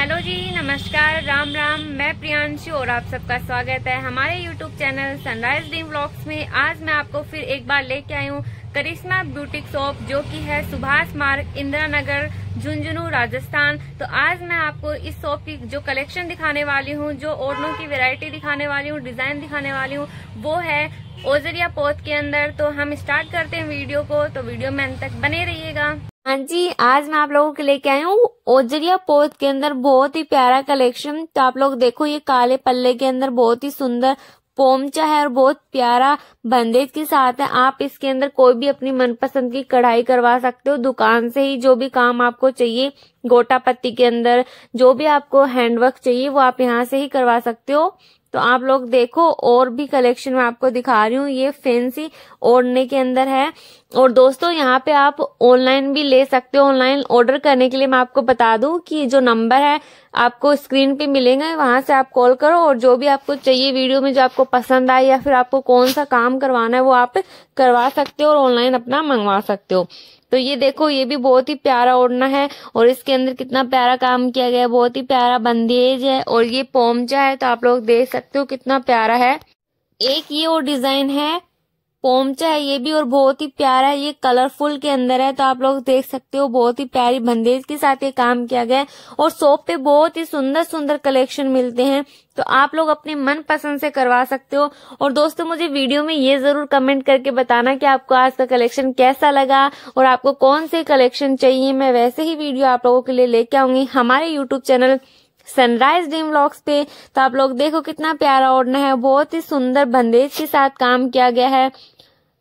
hello जी नमस्कार राम राम मैं प्रियांशु और आप सबका स्वागत है हमारे YouTube channel Sunrise Dream Vlogs में आज मैं आपको फिर एक बार लेके आई हूँ करिश्मा ब्यूटिक शॉप जो कि है सुभाष मार्ग इंदिरा नगर झुंझुनू राजस्थान तो आज मैं आपको इस शॉप की जो कलेक्शन दिखाने वाली हूँ जो ओढ़नों की वेरायटी दिखाने वाली हूँ डिजाइन दिखाने वाली हूँ वो है ओजरिया पोत के अंदर तो हम स्टार्ट करते हैं वीडियो को तो वीडियो में अंत तक बने रहिएगा हाँ जी आज मैं आप लोगों के लेके आई हूँ ओजरिया पोत के अंदर बहुत ही प्यारा कलेक्शन तो आप लोग देखो ये काले पल्ले के अंदर बहुत ही सुंदर पोमचा है और बहुत प्यारा बंदेज के साथ है आप इसके अंदर कोई भी अपनी मनपसंद की कढ़ाई करवा सकते हो दुकान से ही जो भी काम आपको चाहिए गोटा पत्ती के अंदर जो भी आपको हैंडवर्क चाहिए वो आप यहाँ से ही करवा सकते हो तो आप लोग देखो और भी कलेक्शन में आपको दिखा रही हूँ ये फैंसी ओढ़ने के अंदर है और दोस्तों यहाँ पे आप ऑनलाइन भी ले सकते हो ऑनलाइन ऑर्डर करने के लिए मैं आपको बता दूं कि जो नंबर है आपको स्क्रीन पे मिलेंगे वहां से आप कॉल करो और जो भी आपको चाहिए वीडियो में जो आपको पसंद आए या फिर आपको कौन सा काम करवाना है वो आप करवा सकते हो और ऑनलाइन अपना मंगवा सकते हो तो ये देखो ये भी बहुत ही प्यारा ओढ़ना है और इसके अंदर कितना प्यारा काम किया गया है बहुत ही प्यारा बंदेज है और ये पोमचा है तो आप लोग देख सकते हो कितना प्यारा है एक ये और डिजाइन है पोमचा है ये भी और बहुत ही प्यारा है ये कलरफुल के अंदर है तो आप लोग देख सकते हो बहुत ही प्यारी बंदेज के साथ ये काम किया गया है और शॉप पे बहुत ही सुंदर सुंदर कलेक्शन मिलते हैं तो आप लोग अपने मन पसंद से करवा सकते हो और दोस्तों मुझे वीडियो में ये जरूर कमेंट करके बताना कि आपको आज का कलेक्शन कैसा लगा और आपको कौन से कलेक्शन चाहिए मैं वैसे ही वीडियो आप लोगों के लिए लेके आऊंगी हमारे YouTube channel Sunrise Dream Vlogs पे तो आप लोग देखो कितना प्यारा ओढ़ना है बहुत ही सुंदर बंदेज के साथ काम किया गया है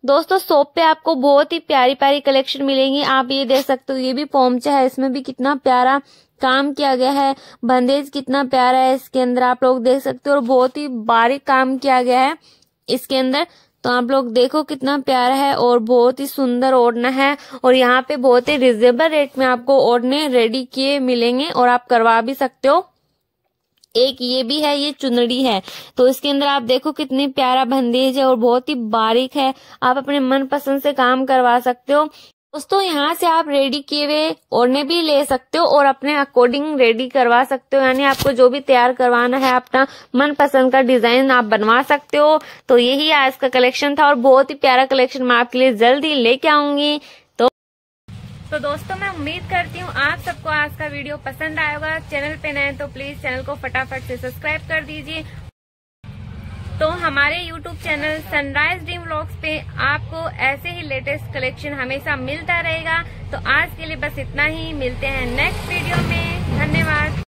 दोस्तों सोप पे आपको बहुत ही प्यारी प्यारी कलेक्शन मिलेंगी आप ये देख सकते हो ये भी पोमचा है इसमें भी कितना प्यारा काम किया गया है बंदेज कितना प्यारा है इसके अंदर आप लोग देख सकते हो और बहुत ही बारीक काम किया गया है इसके अंदर तो आप लोग देखो कितना प्यारा है और बहुत ही सुंदर ओढ़ना है और यहाँ पे बहुत ही रिजनेबल रेट में आपको ओढ़ने रेडी किए मिलेंगे और आप करवा भी सकते हो एक ये भी है ये चुनड़ी है तो इसके अंदर आप देखो कितनी प्यारा बंदेज है और बहुत ही बारीक है आप अपने मन पसंद से काम करवा सकते हो दोस्तों यहाँ से आप रेडी किए हुए ओढ़ने भी ले सकते हो और अपने अकॉर्डिंग रेडी करवा सकते हो यानी आपको जो भी तैयार करवाना है अपना मन पसंद का डिजाइन आप बनवा सकते हो तो यही आज का कलेक्शन था और बहुत ही प्यारा कलेक्शन मैं आपके लिए जल्द ही लेके आऊंगी तो दोस्तों मैं उम्मीद करती हूँ आप सबको आज का वीडियो पसंद आएगा चैनल पे नए तो प्लीज चैनल को फटाफट से सब्सक्राइब कर दीजिए तो हमारे YouTube channel Sunrise Dream Vlogs पे आपको ऐसे ही लेटेस्ट कलेक्शन हमेशा मिलता रहेगा तो आज के लिए बस इतना ही मिलते हैं नेक्स्ट वीडियो में धन्यवाद